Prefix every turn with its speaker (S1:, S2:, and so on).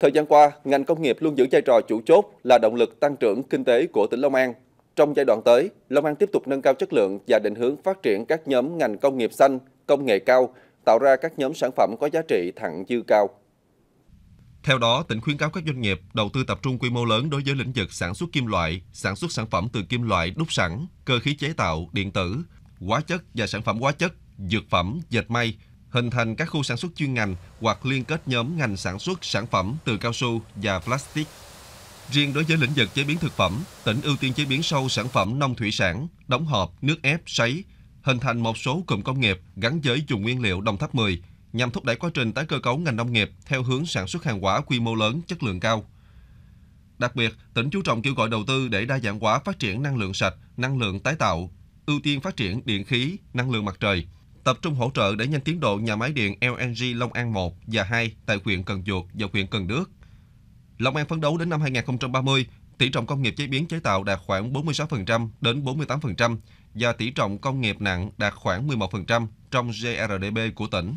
S1: Thời gian qua, ngành công nghiệp luôn giữ vai trò chủ chốt là động lực tăng trưởng kinh tế của tỉnh Long An. Trong giai đoạn tới, Long An tiếp tục nâng cao chất lượng và định hướng phát triển các nhóm ngành công nghiệp xanh, công nghệ cao, tạo ra các nhóm sản phẩm có giá trị thẳng dư cao. Theo đó, tỉnh khuyến cáo các doanh nghiệp đầu tư tập trung quy mô lớn đối với lĩnh vực sản xuất kim loại, sản xuất sản phẩm từ kim loại đúc sẵn, cơ khí chế tạo, điện tử, hóa chất và sản phẩm hóa chất, dược phẩm, dệt may, hình thành các khu sản xuất chuyên ngành hoặc liên kết nhóm ngành sản xuất sản phẩm từ cao su và plastic. Riêng đối với lĩnh vực chế biến thực phẩm, tỉnh ưu tiên chế biến sâu sản phẩm nông thủy sản, đóng hộp, nước ép, sấy, hình thành một số cụm công nghiệp gắn với dùng nguyên liệu Đồng Tháp 10 nhằm thúc đẩy quá trình tái cơ cấu ngành nông nghiệp theo hướng sản xuất hàng hóa quy mô lớn, chất lượng cao. Đặc biệt, tỉnh chú trọng kêu gọi đầu tư để đa dạng hóa phát triển năng lượng sạch, năng lượng tái tạo, ưu tiên phát triển điện khí, năng lượng mặt trời, tập trung hỗ trợ để nhanh tiến độ nhà máy điện LNG Long An 1 và 2 tại huyện Cần Duộc và huyện Cần Đước. Long An phấn đấu đến năm 2030, tỷ trọng công nghiệp chế biến chế tạo đạt khoảng 46% đến 48% và tỷ trọng công nghiệp nặng đạt khoảng 11% trong GRDP của tỉnh.